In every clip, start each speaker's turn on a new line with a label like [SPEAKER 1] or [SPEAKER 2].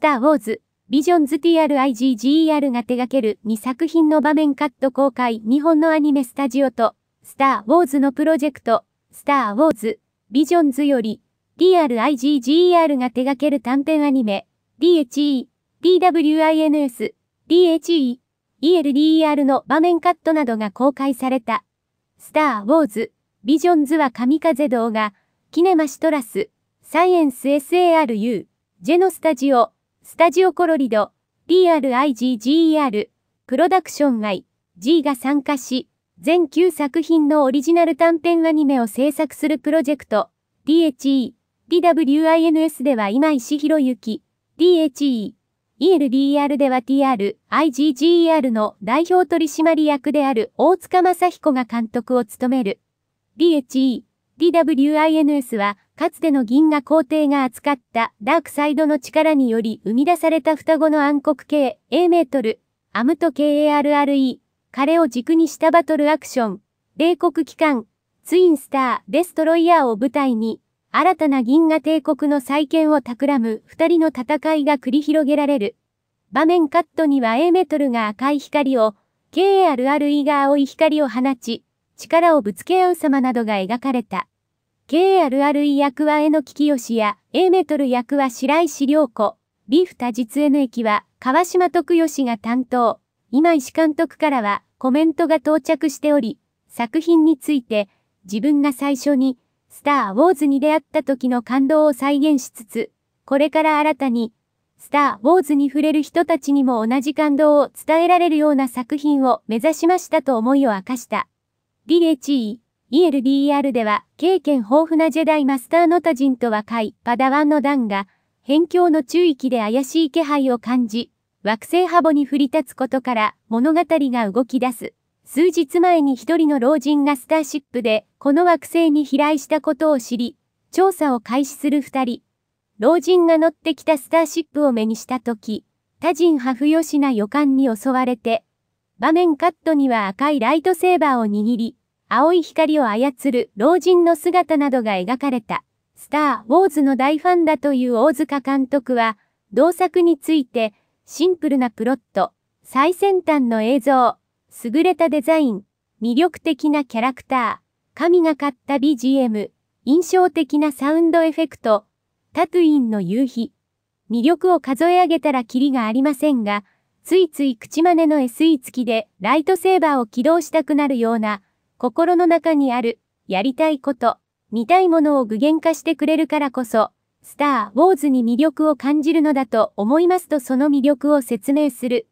[SPEAKER 1] スター・ウォーズ、ビジョンズ TRIGGER が手掛ける2作品の場面カット公開日本のアニメスタジオと、スター・ウォーズのプロジェクト、スター・ウォーズ、ビジョンズより、TRIGGER が手掛ける短編アニメ、DHE、DWINS、DHE、ELDER の場面カットなどが公開された。スター・ウォーズ、ビジョンズは神風動画、キネマシトラス、サイエンス SARU、ジェノスタジオ、スタジオコロリド、DRIGGER、プロダクション IG が参加し、全9作品のオリジナル短編アニメを制作するプロジェクト、DHE、DWINS では今石博之、DHE、ELDR では TR、IGGER の代表取締役である大塚正彦が監督を務める。DHE DWINS は、かつての銀河皇帝が扱ったダークサイドの力により生み出された双子の暗黒系 A メートル、アムト KARRE、彼を軸にしたバトルアクション、冷国機関、ツインスター、デストロイヤーを舞台に、新たな銀河帝国の再建を企む二人の戦いが繰り広げられる。場面カットには A メトルが赤い光を、KARRE が青い光を放ち、力をぶつけ合う様などが描かれた。KRRE 役は江野よしや、A メトル役は白石良子、B フ実 N 駅は川島徳義が担当。今石監督からはコメントが到着しており、作品について自分が最初にスター・ウォーズに出会った時の感動を再現しつつ、これから新たにスター・ウォーズに触れる人たちにも同じ感動を伝えられるような作品を目指しましたと思いを明かした。d レチー、ELDR では、経験豊富なジェダイマスターの他人と若いパダワンの段が、辺境の中域で怪しい気配を感じ、惑星ハボに降り立つことから物語が動き出す。数日前に一人の老人がスターシップで、この惑星に飛来したことを知り、調査を開始する二人。老人が乗ってきたスターシップを目にしたとき、他人ハフヨシな予感に襲われて、場面カットには赤いライトセーバーを握り、青い光を操る老人の姿などが描かれた、スター・ウォーズの大ファンだという大塚監督は、同作について、シンプルなプロット、最先端の映像、優れたデザイン、魅力的なキャラクター、神がかった BGM、印象的なサウンドエフェクト、タトゥインの夕日、魅力を数え上げたらキリがありませんが、ついつい口真似の SE 付きでライトセーバーを起動したくなるような、心の中にある、やりたいこと、見たいものを具現化してくれるからこそ、スター・ウォーズに魅力を感じるのだと思いますとその魅力を説明する。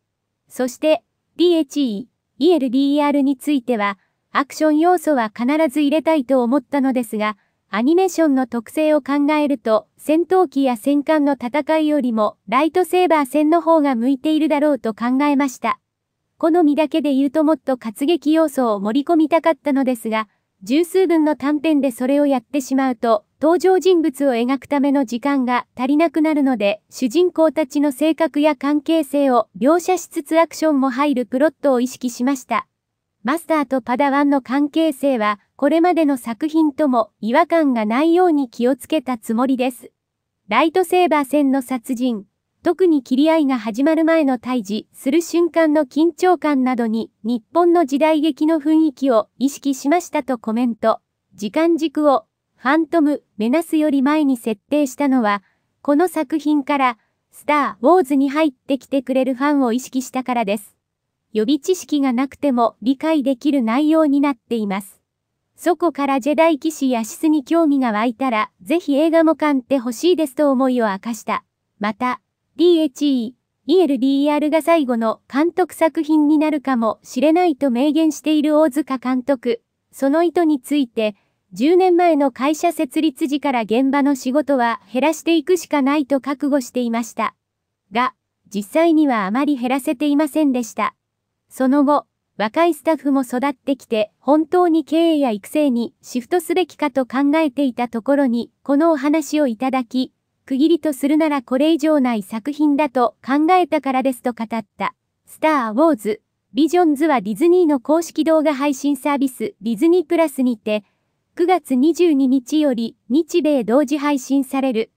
[SPEAKER 1] そして、DHE、ELDR については、アクション要素は必ず入れたいと思ったのですが、アニメーションの特性を考えると、戦闘機や戦艦の戦いよりも、ライトセーバー戦の方が向いているだろうと考えました。好みだけで言うともっと活劇要素を盛り込みたかったのですが、十数分の短編でそれをやってしまうと、登場人物を描くための時間が足りなくなるので、主人公たちの性格や関係性を描写しつつアクションも入るプロットを意識しました。マスターとパダワンの関係性は、これまでの作品とも違和感がないように気をつけたつもりです。ライトセーバー戦の殺人、特に切り合いが始まる前の退治する瞬間の緊張感などに日本の時代劇の雰囲気を意識しましたとコメント。時間軸をファントム、メナスより前に設定したのは、この作品からスター・ウォーズに入ってきてくれるファンを意識したからです。予備知識がなくても理解できる内容になっています。そこからジェダイ騎士やシスに興味が湧いたら、ぜひ映画も勘ってほしいですと思いを明かした。また、DHE、ELDR が最後の監督作品になるかもしれないと明言している大塚監督。その意図について、10年前の会社設立時から現場の仕事は減らしていくしかないと覚悟していました。が、実際にはあまり減らせていませんでした。その後、若いスタッフも育ってきて、本当に経営や育成にシフトすべきかと考えていたところに、このお話をいただき、区切りとするならこれ以上ない作品だと考えたからですと語った。スター・ウォーズ、ビジョンズはディズニーの公式動画配信サービス、ディズニープラスにて、9月22日より日米同時配信される